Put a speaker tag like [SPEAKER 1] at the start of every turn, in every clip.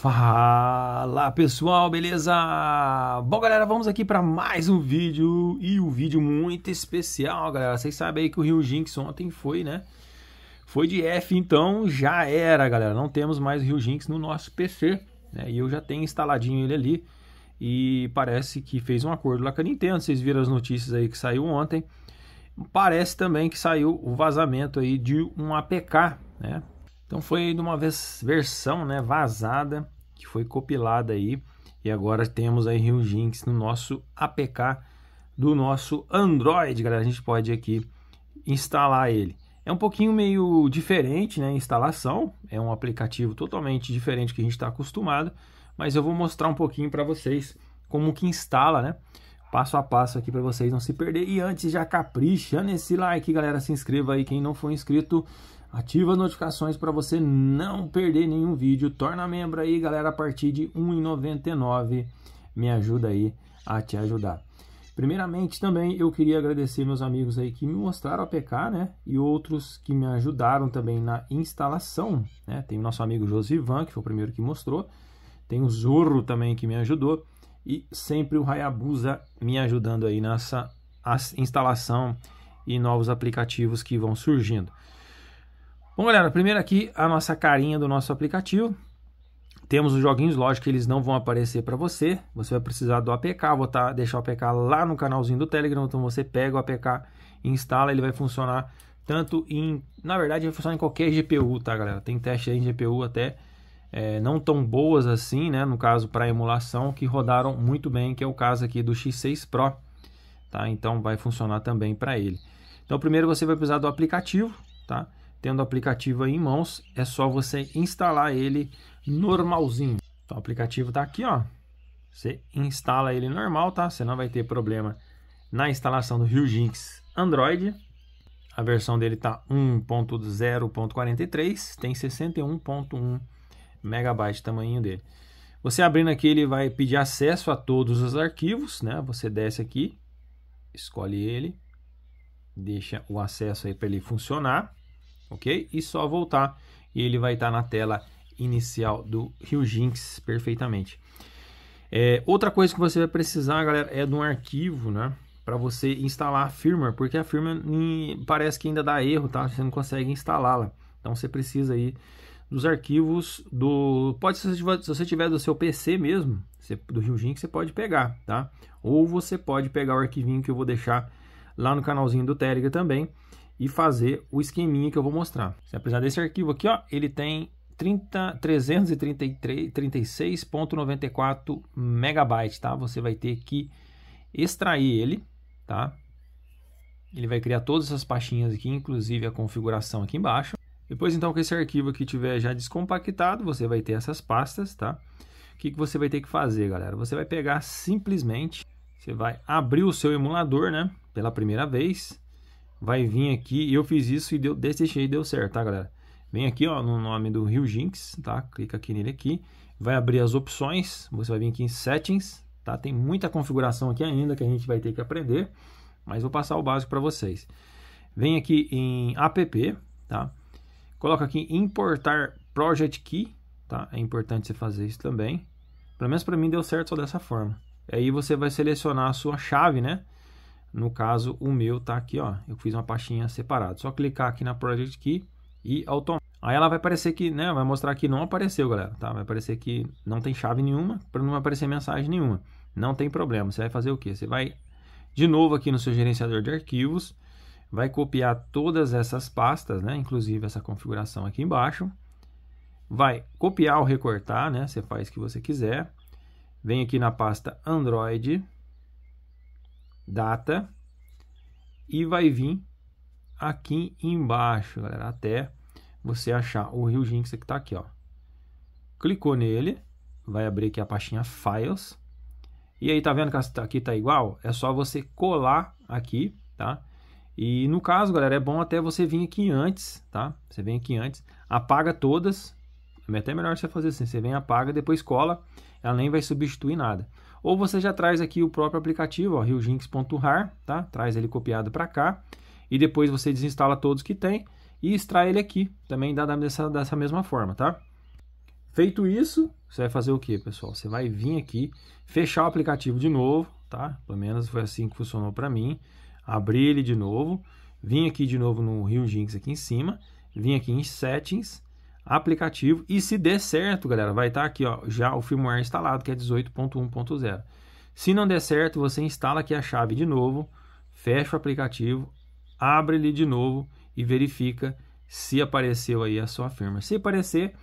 [SPEAKER 1] Fala pessoal, beleza? Bom galera, vamos aqui para mais um vídeo e um vídeo muito especial, galera. Vocês sabem aí que o Rio Jinx ontem foi, né? Foi de F, então já era, galera. Não temos mais o Rio Jinx no nosso PC, né? E eu já tenho instaladinho ele ali e parece que fez um acordo lá com a Nintendo. Vocês viram as notícias aí que saiu ontem. Parece também que saiu o vazamento aí de um APK, né? Então foi de uma vez versão, né, vazada, que foi compilada aí e agora temos aí Jinx no nosso APK do nosso Android, galera. A gente pode aqui instalar ele. É um pouquinho meio diferente, né, a instalação, é um aplicativo totalmente diferente que a gente está acostumado, mas eu vou mostrar um pouquinho para vocês como que instala, né? Passo a passo aqui para vocês não se perder. E antes já capricha nesse like, galera, se inscreva aí quem não for inscrito. Ativa as notificações para você não perder nenhum vídeo. Torna membro aí, galera, a partir de R$1,99. Me ajuda aí a te ajudar. Primeiramente, também eu queria agradecer meus amigos aí que me mostraram a PK, né? E outros que me ajudaram também na instalação, né? Tem o nosso amigo Josivan, que foi o primeiro que mostrou. Tem o Zorro também que me ajudou. E sempre o Hayabusa me ajudando aí nessa instalação e novos aplicativos que vão surgindo. Bom, galera, primeiro aqui a nossa carinha do nosso aplicativo. Temos os joguinhos, lógico que eles não vão aparecer para você. Você vai precisar do APK, vou tá, deixar o APK lá no canalzinho do Telegram. Então você pega o APK, instala, ele vai funcionar tanto em... Na verdade, vai funcionar em qualquer GPU, tá, galera? Tem teste aí em GPU até é, não tão boas assim, né? No caso, para emulação, que rodaram muito bem, que é o caso aqui do X6 Pro. Tá? Então vai funcionar também para ele. Então primeiro você vai precisar do aplicativo, tá? tendo o aplicativo aí em mãos, é só você instalar ele normalzinho. Então, o aplicativo está aqui, ó. Você instala ele normal, tá? Você não vai ter problema na instalação do Hugins Android. A versão dele tá 1.0.43, tem 61.1 de tamanho dele. Você abrindo aqui, ele vai pedir acesso a todos os arquivos, né? Você desce aqui, escolhe ele, deixa o acesso aí para ele funcionar ok? E só voltar e ele vai estar tá na tela inicial do Rio Jinx perfeitamente. É, outra coisa que você vai precisar, galera, é de um arquivo, né? Para você instalar a firmware, porque a firmware parece que ainda dá erro, tá? Você não consegue instalá-la. Então você precisa aí dos arquivos do. Pode ser se você tiver do seu PC mesmo, do Rio Jinx, você pode pegar, tá? Ou você pode pegar o arquivinho que eu vou deixar lá no canalzinho do Telegram também e fazer o esqueminha que eu vou mostrar. Apesar desse arquivo aqui, ó, ele tem 336.94 megabytes, tá? Você vai ter que extrair ele, tá? Ele vai criar todas essas pastinhas aqui, inclusive a configuração aqui embaixo. Depois, então, que esse arquivo aqui tiver já descompactado, você vai ter essas pastas, tá? O que, que você vai ter que fazer, galera? Você vai pegar simplesmente, você vai abrir o seu emulador, né? Pela primeira vez, vai vir aqui, eu fiz isso e deu, jeito deu certo, tá, galera? Vem aqui, ó, no nome do Rio Jinx, tá? Clica aqui nele aqui, vai abrir as opções, você vai vir aqui em Settings, tá? Tem muita configuração aqui ainda que a gente vai ter que aprender, mas vou passar o básico para vocês. Vem aqui em App, tá? Coloca aqui Importar Project Key, tá? É importante você fazer isso também. Pelo menos para mim deu certo só dessa forma. Aí você vai selecionar a sua chave, né? No caso, o meu está aqui, ó. Eu fiz uma pastinha separada. Só clicar aqui na Project Key e automaticamente. Aí ela vai aparecer que, né? Vai mostrar que não apareceu, galera. Tá? Vai aparecer que não tem chave nenhuma, para não aparecer mensagem nenhuma. Não tem problema. Você vai fazer o que? Você vai de novo aqui no seu gerenciador de arquivos, vai copiar todas essas pastas, né? Inclusive essa configuração aqui embaixo. Vai copiar ou recortar, né? Você faz o que você quiser. Vem aqui na pasta Android data e vai vir aqui embaixo, galera, até você achar o Rio Jinx que está aqui, ó. Clicou nele, vai abrir aqui a pastinha Files. E aí, tá vendo que aqui tá igual? É só você colar aqui, tá? E no caso, galera, é bom até você vir aqui antes, tá? Você vem aqui antes, apaga todas. É até melhor você fazer assim, você vem, apaga, depois cola. Ela nem vai substituir nada. Ou você já traz aqui o próprio aplicativo, riojinx.rar, tá? Traz ele copiado para cá e depois você desinstala todos que tem e extrai ele aqui, também dá dessa, dessa mesma forma, tá? Feito isso, você vai fazer o que, pessoal? Você vai vir aqui, fechar o aplicativo de novo, tá? Pelo menos foi assim que funcionou para mim. Abrir ele de novo, vim aqui de novo no Rio Jinx aqui em cima, vim aqui em Settings, aplicativo. E se der certo, galera, vai estar tá aqui ó, já o firmware instalado, que é 18.1.0. Se não der certo, você instala aqui a chave de novo, fecha o aplicativo, abre ele de novo e verifica se apareceu aí a sua firma. Se aparecer,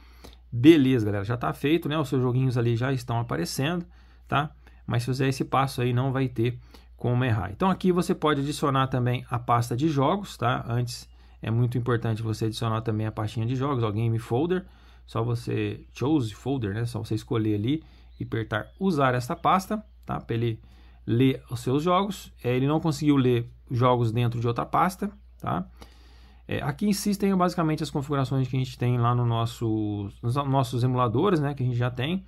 [SPEAKER 1] beleza, galera, já está feito, né? Os seus joguinhos ali já estão aparecendo, tá? Mas se fizer esse passo aí, não vai ter como errar. Então aqui você pode adicionar também a pasta de jogos, tá? Antes é muito importante você adicionar também a pastinha de jogos, ó, Game Folder. Só você choose folder, né? Só você escolher ali e apertar usar esta pasta, tá? Para ele ler os seus jogos. É, ele não conseguiu ler jogos dentro de outra pasta, tá? É, aqui insistem basicamente as configurações que a gente tem lá no nosso, nos nossos emuladores, né? Que a gente já tem.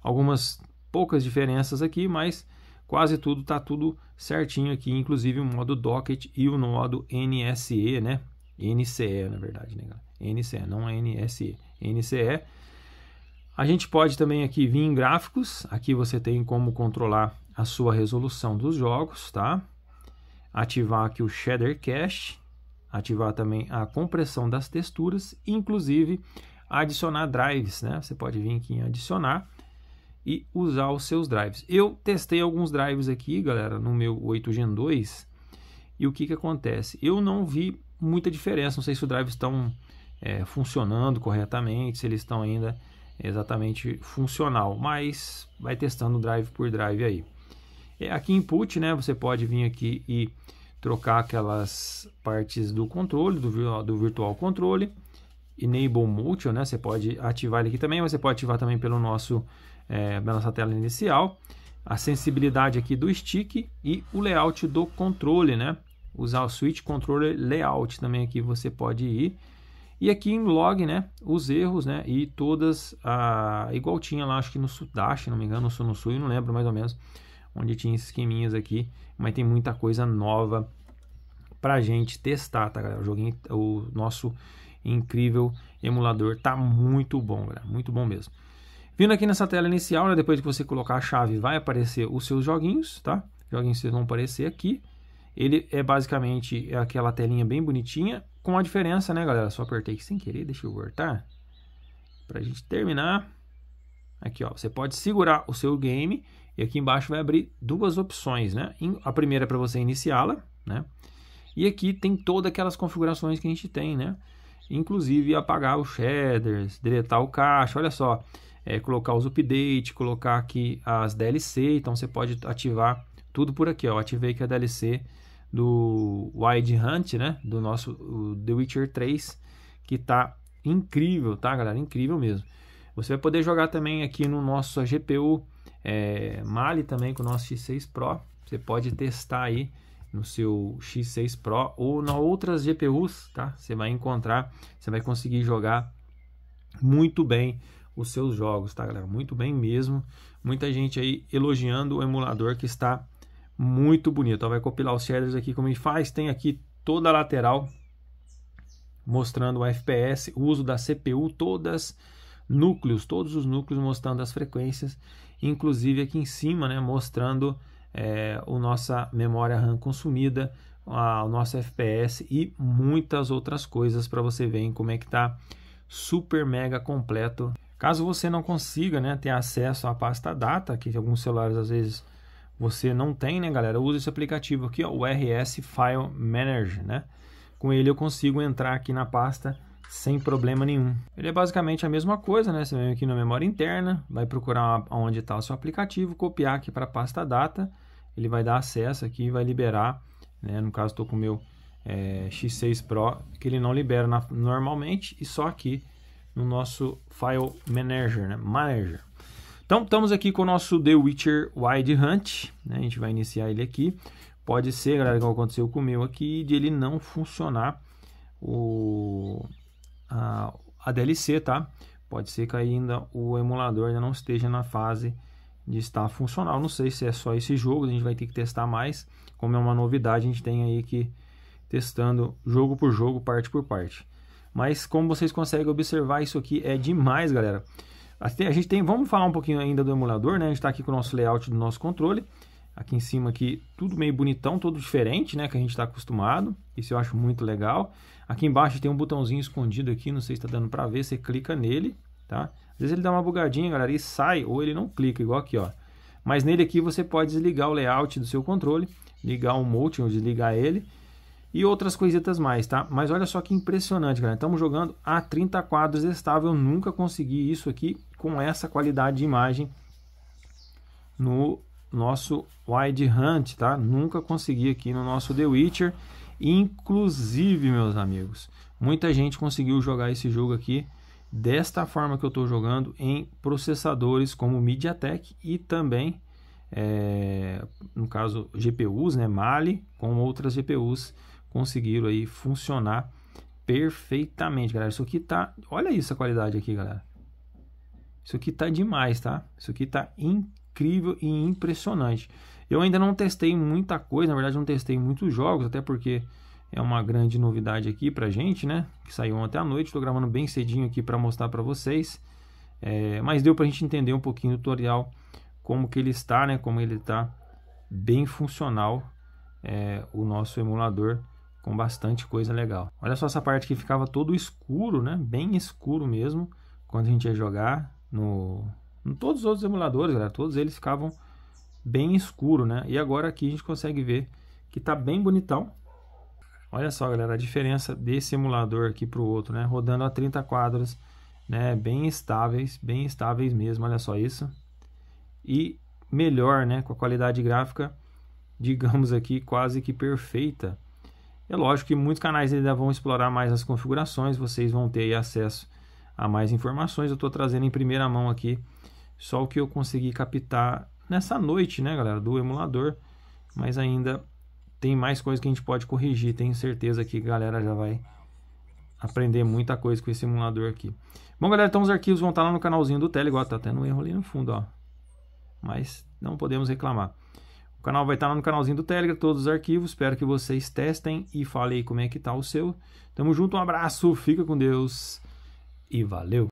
[SPEAKER 1] Algumas poucas diferenças aqui, mas quase tudo está tudo certinho aqui, inclusive o modo Docket e o modo NSE, né? NCE, na verdade, né, galera? NCE, não NSE. NCE. A gente pode também aqui vir em gráficos. Aqui você tem como controlar a sua resolução dos jogos, tá? Ativar aqui o Shader Cache. Ativar também a compressão das texturas, inclusive adicionar drives, né? Você pode vir aqui em adicionar e usar os seus drives. Eu testei alguns drives aqui, galera, no meu 8 Gen 2 e o que, que acontece? Eu não vi muita diferença, não sei se os drives estão é, funcionando corretamente, se eles estão ainda exatamente funcional, mas vai testando drive por drive aí. É, aqui input, né, você pode vir aqui e trocar aquelas partes do controle, do, do virtual controle, enable multi, né, você pode ativar ele aqui também, você pode ativar também pelo nosso, é, pela nossa tela inicial, a sensibilidade aqui do stick e o layout do controle, né, usar o Switch Controller Layout também aqui você pode ir. E aqui em log, né, os erros, né, e todas, a, igual tinha lá, acho que no Sudash não me engano, no eu não lembro mais ou menos, onde tinha esses esqueminhas aqui, mas tem muita coisa nova pra gente testar, tá, galera? O, joguinho, o nosso incrível emulador tá muito bom, galera, muito bom mesmo. Vindo aqui nessa tela inicial, né, depois que você colocar a chave, vai aparecer os seus joguinhos, tá? Joguinhos vocês vão aparecer aqui. Ele é basicamente aquela telinha bem bonitinha, com a diferença, né, galera? Só apertei sem querer, deixa eu voltar. Pra gente terminar. Aqui, ó, você pode segurar o seu game e aqui embaixo vai abrir duas opções, né? A primeira é para você iniciá-la, né? E aqui tem todas aquelas configurações que a gente tem, né? Inclusive apagar os shaders, deletar o cache, olha só. É, colocar os updates, colocar aqui as DLC, então você pode ativar tudo por aqui, ó. ativei que a DLC do Wild Hunt, né? Do nosso The Witcher 3, que tá incrível, tá, galera? Incrível mesmo. Você vai poder jogar também aqui no nosso GPU é, Mali também com o nosso X6 Pro. Você pode testar aí no seu X6 Pro ou na outras GPUs, tá? Você vai encontrar, você vai conseguir jogar muito bem os seus jogos, tá, galera? Muito bem mesmo. Muita gente aí elogiando o emulador que está muito bonito. Vai compilar os shaders aqui como ele faz. Tem aqui toda a lateral mostrando o FPS, o uso da CPU, todas núcleos, todos os núcleos mostrando as frequências, inclusive aqui em cima, né, mostrando é, a nossa memória RAM consumida, a, o nosso FPS e muitas outras coisas para você ver como é que está super mega completo. Caso você não consiga né, ter acesso à pasta data, que alguns celulares às vezes você não tem, né, galera, usa esse aplicativo aqui, ó, o RS File Manager, né? Com ele eu consigo entrar aqui na pasta sem problema nenhum. Ele é basicamente a mesma coisa, né? Você vem aqui na memória interna, vai procurar onde está o seu aplicativo, copiar aqui para a pasta data, ele vai dar acesso aqui e vai liberar, né? No caso estou com o meu é, X6 Pro, que ele não libera na, normalmente e só aqui no nosso File Manager, né? Manager. Então, estamos aqui com o nosso The Witcher Wild Hunt, né? a gente vai iniciar ele aqui. Pode ser, galera, igual aconteceu com o meu aqui, de ele não funcionar o, a, a DLC, tá? Pode ser que ainda o emulador ainda não esteja na fase de estar funcional. Não sei se é só esse jogo, a gente vai ter que testar mais. Como é uma novidade, a gente tem aí que testando jogo por jogo, parte por parte. Mas como vocês conseguem observar, isso aqui é demais, galera. Assim, a gente tem, vamos falar um pouquinho ainda do emulador, né? A gente está aqui com o nosso layout do nosso controle. Aqui em cima aqui, tudo meio bonitão, todo diferente, né? Que a gente está acostumado. Isso eu acho muito legal. Aqui embaixo tem um botãozinho escondido aqui, não sei se está dando para ver. Você clica nele, tá? Às vezes ele dá uma bugadinha, galera, e sai, ou ele não clica, igual aqui, ó. Mas nele aqui você pode desligar o layout do seu controle, ligar o mode ou desligar ele e outras coisitas mais, tá? Mas olha só que impressionante, galera. Estamos jogando a 30 quadros estável. Eu nunca consegui isso aqui com essa qualidade de imagem no nosso Wide Hunt, tá? Nunca consegui aqui no nosso The Witcher. Inclusive, meus amigos, muita gente conseguiu jogar esse jogo aqui desta forma que eu estou jogando em processadores como MediaTek e também, é, no caso, GPUs, né? Mali com outras GPUs conseguiram aí funcionar perfeitamente, galera. Isso aqui tá, olha isso a qualidade aqui, galera. Isso aqui tá demais, tá? Isso aqui tá incrível e impressionante. Eu ainda não testei muita coisa, na verdade não testei muitos jogos, até porque é uma grande novidade aqui pra gente, né? Que saiu ontem à noite, tô gravando bem cedinho aqui para mostrar para vocês. É, mas deu pra gente entender um pouquinho o tutorial, como que ele está, né? Como ele tá bem funcional é, o nosso emulador com bastante coisa legal. Olha só essa parte que ficava todo escuro, né? Bem escuro mesmo, quando a gente ia jogar no, em todos os outros emuladores, galera, todos eles ficavam bem escuro, né? E agora aqui a gente consegue ver que tá bem bonitão. Olha só, galera, a diferença desse emulador aqui pro outro, né? Rodando a 30 quadros, né? Bem estáveis, bem estáveis mesmo, olha só isso. E melhor, né? Com a qualidade gráfica, digamos aqui, quase que perfeita é lógico que muitos canais ainda vão explorar mais as configurações, vocês vão ter acesso a mais informações. Eu estou trazendo em primeira mão aqui só o que eu consegui captar nessa noite, né, galera, do emulador. Mas ainda tem mais coisa que a gente pode corrigir. Tenho certeza que a galera já vai aprender muita coisa com esse emulador aqui. Bom, galera, então os arquivos vão estar lá no canalzinho do Telegram. Tá até no erro ali no fundo, ó. Mas não podemos reclamar. O canal vai estar lá no canalzinho do Telegram, todos os arquivos. Espero que vocês testem e falem como é que tá o seu. Tamo junto, um abraço, fica com Deus e valeu!